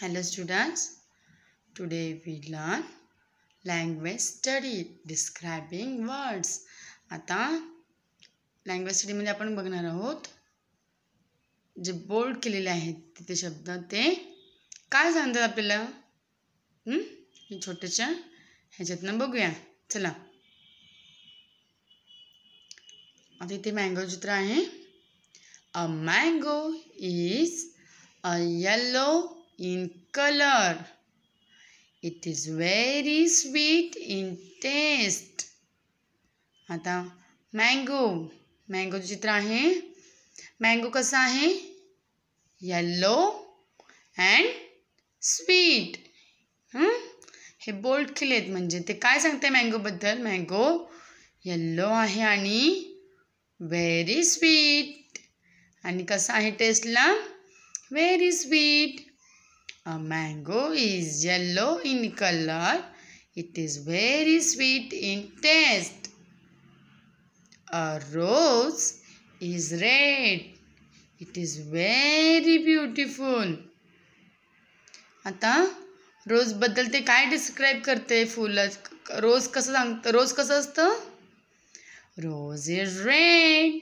Hello students, today we learn language study describing words. आता language स्टडीमध्ये आपण बघणार आहोत जे बोल्ड केलेले आहेत तिथे शब्द ते काय सांगतात आपल्याला छोट्याच्या ह्याच्यातनं बघूया चला आता इथे मँगो चित्र आहे a mango is a yellow in color. It is very sweet in taste. आता mango. mango जितना है mango कसा है yellow and sweet. हम्म हे बोल्ड केलेत म्हणजे ते काय सांगते मँगोबद्दल मँगो येल्लो आहे आणि व्हेरी स्वीट आणि कसा आहे टेस्टला very sweet A mango is yellow in color. It is very sweet in taste. A rose is red. It is very beautiful. आता रोज बद्दल ते काय डिस्क्राइब करते फूल रोज कसं सांगतं रोज कसं असतं rose is red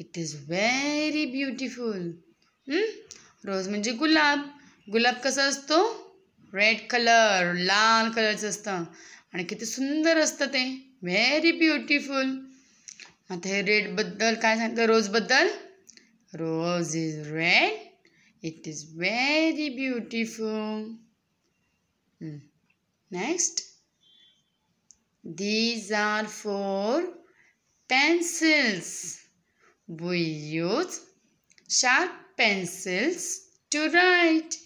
it is very beautiful rose म्हणजे गुलाब गुलाब कसा रेड कलर लाल कलर चत कि सुंदर असतं वेरी व्हेरी ब्युटिफुल रेड बदल का काय रोज बदल rose is red it is very beautiful next these are four pencils we use sharp pencils to write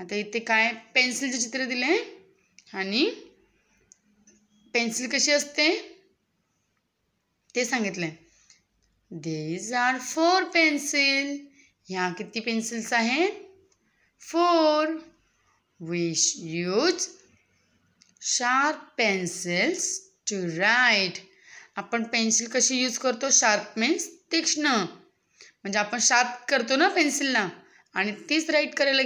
आता इतने का पेन्सिल चित्र दिल पेन्सिल कश संगित देज आर फोर पेन्सिल हाँ किती pencils four we use sharp pencils to write अपन पेन्सिल कश यूज करतो शार्प मीन्स तीक्ष्ण म्हणजे शार्प करतो ना पेन्सिलना तीस राइट राईट करायला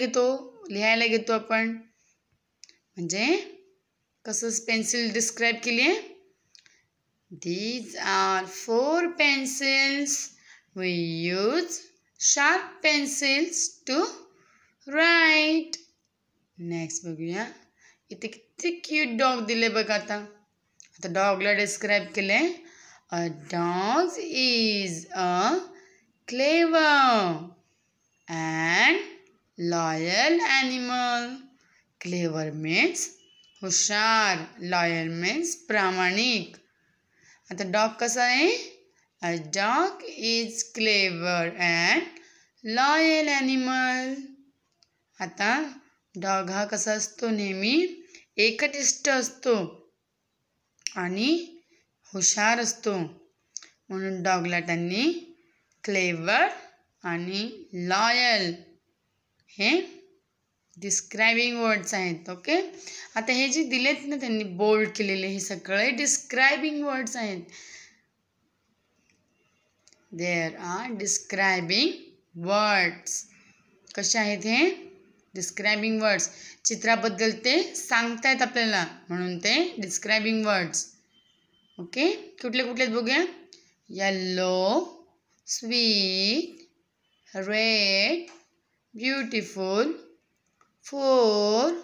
लिहाय घेतो अपन म्हणजे पेन्सिल डिस्क्राइब के लिए these are four pencils we use sharp pencils to write next बढ़ू इत क्यूट डॉग दिल बता आता आता डॉगला के लिए a dog is a clever loyal animal clever means हुशार लॉयल मीन्स प्रामाणिक आता डॉग कसा आहे a dog is clever and loyal animal आता डॉग हा कसा असतो नेहमी एकटिष्ट असतो आणि हुशार असतो म्हणून डॉगला त्यांनी क्लेवर आणि लॉयल हे डिस्क्रायबिंग वर्ड्स आहेत ओके आता हे जे दिलेत ना त्यांनी बोल्ड केलेले हे सगळे डिस्क्रायबिंग वर्ड्स आहेत देअर आर डिस्क्रायबिंग वर्ड्स कसे आहेत हे डिस्क्रायबिंग वर्ड्स चित्राबद्दल ते सांगतायत आपल्याला म्हणून ते डिस्क्रायबिंग वर्ड्स ओके कुठले कुठले बघूया yellow sweet red beautiful, four,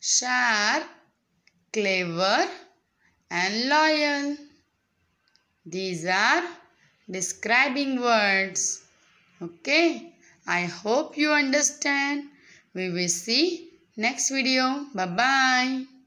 sharp, clever and loyal. These are describing words. Okay, I hope you understand. We will see next video. Bye-bye.